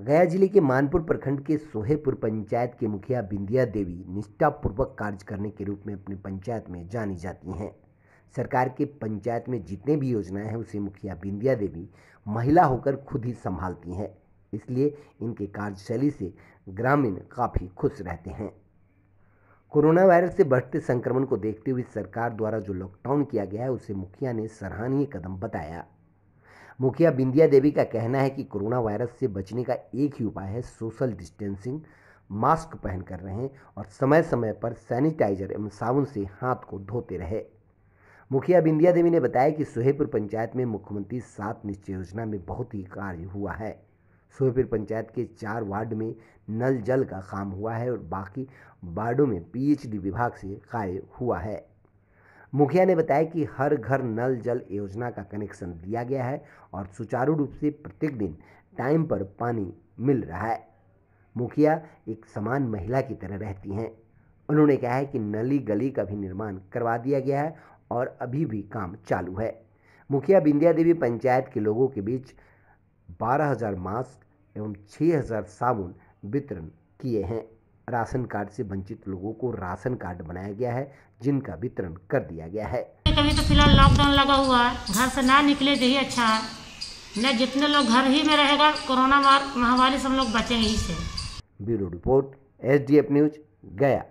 गया जिले के मानपुर प्रखंड के सोहेपुर पंचायत के मुखिया बिंदिया देवी निष्ठापूर्वक कार्य करने के रूप में अपनी पंचायत में जानी जाती हैं सरकार के पंचायत में जितने भी योजनाएं हैं उसे मुखिया बिंदिया देवी महिला होकर खुद ही संभालती हैं इसलिए इनके कार्यशैली से ग्रामीण काफ़ी खुश रहते हैं कोरोना वायरस से बढ़ते संक्रमण को देखते हुए सरकार द्वारा जो लॉकडाउन किया गया है उसे मुखिया ने सराहनीय कदम बताया मुखिया बिंदिया देवी का कहना है कि कोरोना वायरस से बचने का एक ही उपाय है सोशल डिस्टेंसिंग मास्क पहन कर रहें और समय समय पर सैनिटाइजर एवं साबुन से हाथ को धोते रहे मुखिया बिंदिया देवी ने बताया कि सोहेपुर पंचायत में मुख्यमंत्री सात निश्चय योजना में बहुत ही कार्य हुआ है सोहेपुर पंचायत के चार वार्ड में नल जल का काम हुआ है और बाकी वार्डों में पीएचडी विभाग से कार्य हुआ है मुखिया ने बताया कि हर घर नल जल योजना का कनेक्शन दिया गया है और सुचारू रूप से प्रत्येक दिन टाइम पर पानी मिल रहा है मुखिया एक समान महिला की तरह रहती हैं उन्होंने कहा है कि नली गली का भी निर्माण करवा दिया गया है और अभी भी काम चालू है मुखिया बिंदिया देवी पंचायत के लोगों के बीच 12000 मास्क एवं 6000 साबुन वितरण किए हैं राशन कार्ड से वंचित लोगों को राशन कार्ड बनाया गया है जिनका वितरण कर दिया गया है कभी तो फिलहाल लॉकडाउन लगा हुआ है घर से ना निकले यही तो अच्छा है न जितने लोग घर ही में रहेगा कोरोना महामारी से हम लोग बचे ही से ब्यूरो रिपोर्ट एस न्यूज गया